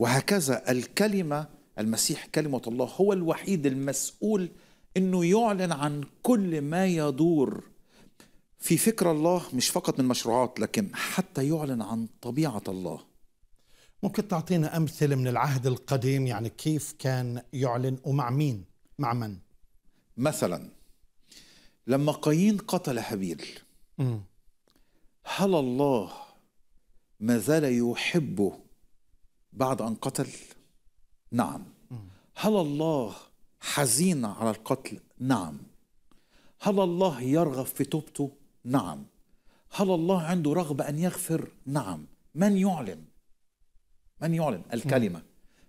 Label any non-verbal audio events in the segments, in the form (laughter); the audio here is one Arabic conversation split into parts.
وهكذا الكلمة المسيح كلمة الله هو الوحيد المسؤول أنه يعلن عن كل ما يدور في فكر الله مش فقط من مشروعات لكن حتى يعلن عن طبيعة الله ممكن تعطينا أمثلة من العهد القديم يعني كيف كان يعلن ومع مين مع من مثلا لما قايين قتل هابيل هل الله ما زال يحبه بعد أن قتل نعم هل الله حزين على القتل نعم هل الله يرغب في توبته نعم هل الله عنده رغبة أن يغفر نعم من يعلن من يعلن الكلمة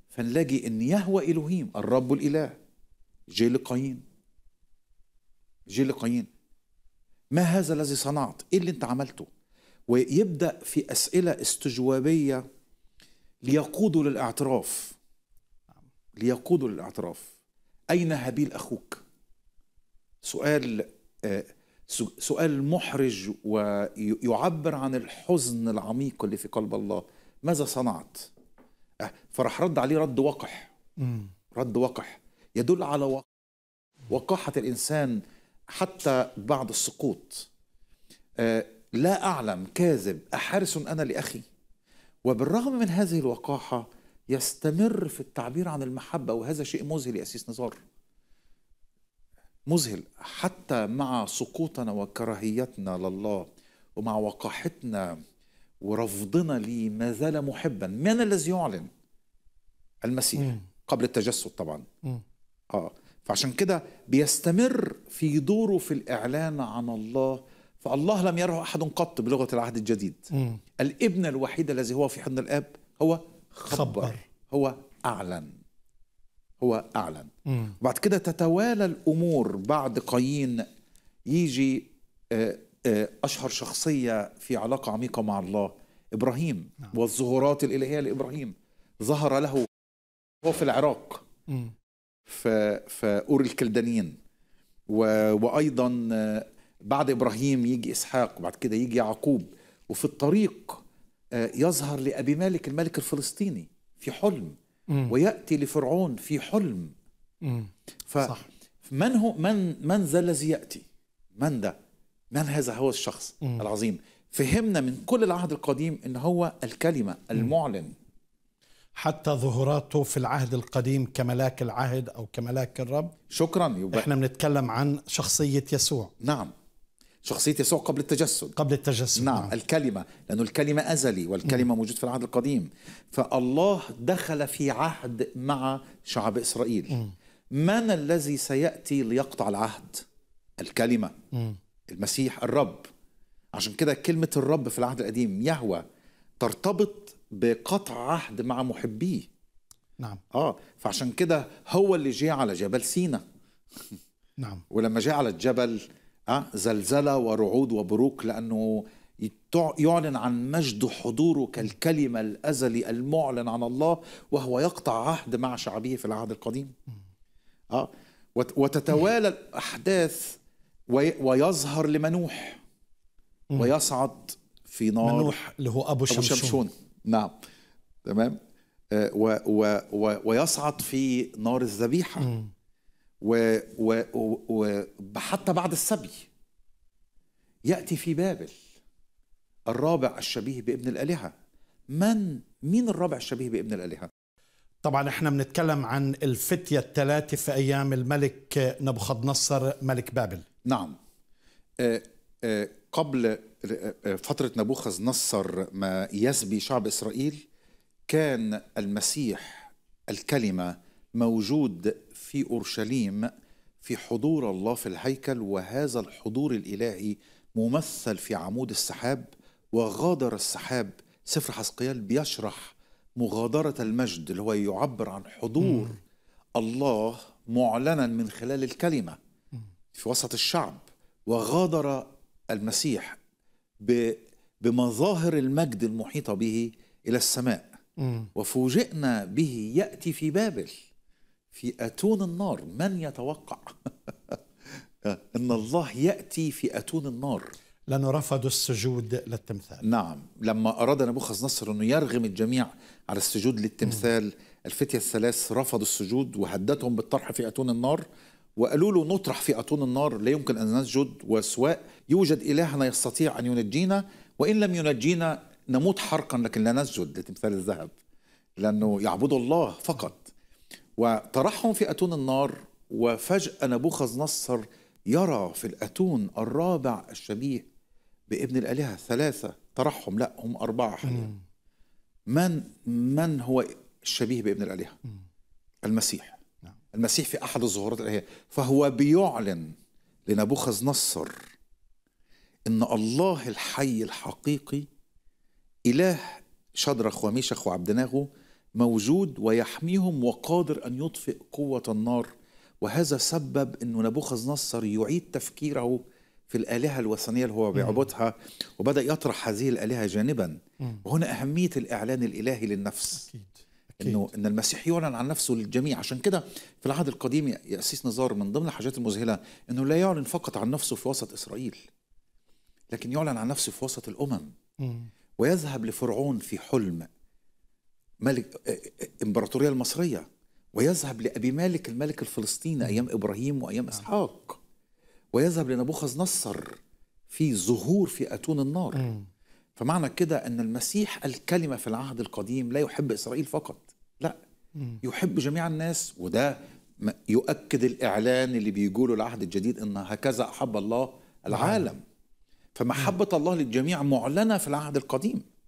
فنلاقي أن يهوى إلهيم الرب الإله جيل لقايين جيل لقايين ما هذا الذي صنعت ايه اللي انت عملته ويبدا في اسئله استجوابيه ليقودوا للاعتراف ليقودوا للاعتراف أين هابيل أخوك؟ سؤال آه، سؤال محرج ويعبر عن الحزن العميق اللي في قلب الله ماذا صنعت؟ أه، فراح رد عليه رد وقح رد وقح يدل على وقاحة الإنسان حتى بعد السقوط آه، لا أعلم كاذب أحارس أنا لأخي وبالرغم من هذه الوقاحة يستمر في التعبير عن المحبة وهذا شيء مذهل يا أسيس نزار مذهل حتى مع سقوطنا وكراهيتنا لله ومع وقاحتنا ورفضنا ليه ما زال محبا من الذي يعلن المسيح مم. قبل التجسد طبعا مم. اه فعشان كده بيستمر في دوره في الإعلان عن الله فالله لم يره أحد قط بلغة العهد الجديد م. الابن الوحيد الذي هو في حضن الآب هو خبر, خبر. هو أعلن هو أعلن م. بعد كده تتوالى الأمور بعد قايين يجي آه، آه، أشهر شخصية في علاقة عميقة مع الله إبراهيم نعم. والظهورات الإلهية لإبراهيم ظهر له هو في العراق في أور الكلدانيين و... وأيضا آه، بعد ابراهيم يجي اسحاق وبعد كده يجي يعقوب وفي الطريق آه، يظهر لابي مالك الملك الفلسطيني في حلم مم. وياتي لفرعون في حلم فمن ف من هو من من ذا الذي ياتي من ده من هذا هو الشخص مم. العظيم فهمنا من كل العهد القديم ان هو الكلمه المعلن حتى ظهوراته في العهد القديم كملاك العهد او كملاك الرب شكرا يبقى احنا بنتكلم عن شخصيه يسوع نعم شخصية يسوع قبل التجسد قبل التجسد نعم, نعم. الكلمة لأن الكلمة أزلي والكلمة م. موجود في العهد القديم فالله دخل في عهد مع شعب إسرائيل م. من الذي سيأتي ليقطع العهد الكلمة م. المسيح الرب عشان كده كلمة الرب في العهد القديم يهوى ترتبط بقطع عهد مع محبيه نعم اه فعشان كده هو اللي جه على جبل سينا نعم (laughs) ولما جاء على الجبل أه؟ زلزلة ورعود وبروق لأنه يعلن عن مجد حضوره كالكلمة الأزلي المعلن عن الله وهو يقطع عهد مع شعبه في العهد القديم أه؟ وتتوالى الأحداث ويظهر لمنوح ويصعد في نار منوح اللي هو أبو شمشون, أبو شمشون. نعم تمام آه، و و و ويصعد في نار الذبيحة و و و وحتى بعد السبي يأتي في بابل الرابع الشبيه بابن الآلهة من مين الرابع الشبيه بابن الآلهة طبعا احنا بنتكلم عن الفتية الثلاثة في أيام الملك نبوخذ نصر ملك بابل نعم آه، آه، قبل آه، فترة نبوخذ نصر ما يسبي شعب إسرائيل كان المسيح الكلمة موجود في اورشليم في حضور الله في الهيكل وهذا الحضور الالهي ممثل في عمود السحاب وغادر السحاب سفر حسقيال بيشرح مغادره المجد اللي هو يعبر عن حضور م. الله معلنا من خلال الكلمه في وسط الشعب وغادر المسيح بمظاهر المجد المحيطه به الى السماء م. وفوجئنا به ياتي في بابل في أتون النار من يتوقع (laughs) أن الله يأتي في أتون النار لأنه رفضوا السجود للتمثال نعم لما أراد نبوخذ نصر أنه يرغم الجميع على السجود للتمثال الفتية الثلاث رفضوا السجود وهددهم بالطرح في أتون النار وقالوا له نطرح في أتون النار لا يمكن أن نسجد وسواء يوجد إلهنا يستطيع أن ينجينا وإن لم ينجينا نموت حرقا لكن لا نسجد لتمثال الذهب لأنه يعبدوا الله فقط وطرحهم في أتون النار وفجأة نبوخذ نصر يرى في الأتون الرابع الشبيه بابن الآلهة ثلاثه طرحهم لا هم أربعة حاليا من من هو الشبيه بابن الآلهة؟ المسيح نعم. المسيح في أحد الظهورات الآلهية فهو بيعلن لنبوخذ نصر إن الله الحي الحقيقي إله شدرخ وميشخ وعبدناغو موجود ويحميهم وقادر أن يطفئ قوة النار وهذا سبب أنه نبوخذ نصر يعيد تفكيره في الآلهة الوثنية اللي هو بيعبدها وبدأ يطرح هذه الآلهة جانبا وهنا أهمية الإعلان الإلهي للنفس أكيد. انه ان المسيح يعلن عن نفسه للجميع عشان كده في العهد القديم ياسيس نزار من ضمن الحاجات المذهله انه لا يعلن فقط عن نفسه في وسط اسرائيل لكن يعلن عن نفسه في وسط الامم ويذهب لفرعون في حلم ملك الامبراطوريه آه، آه، آه، المصريه ويذهب لابي مالك الملك الفلسطيني ايام ابراهيم وايام نعم. اسحاق ويذهب لنبوخذ نصر في ظهور في اتون النار فمعنى كده ان المسيح الكلمه في العهد القديم لا يحب اسرائيل فقط لا يحب جميع الناس وده يؤكد الاعلان اللي بيقوله العهد الجديد ان هكذا احب الله العالم نعم. فمحبه الله للجميع معلنه في العهد القديم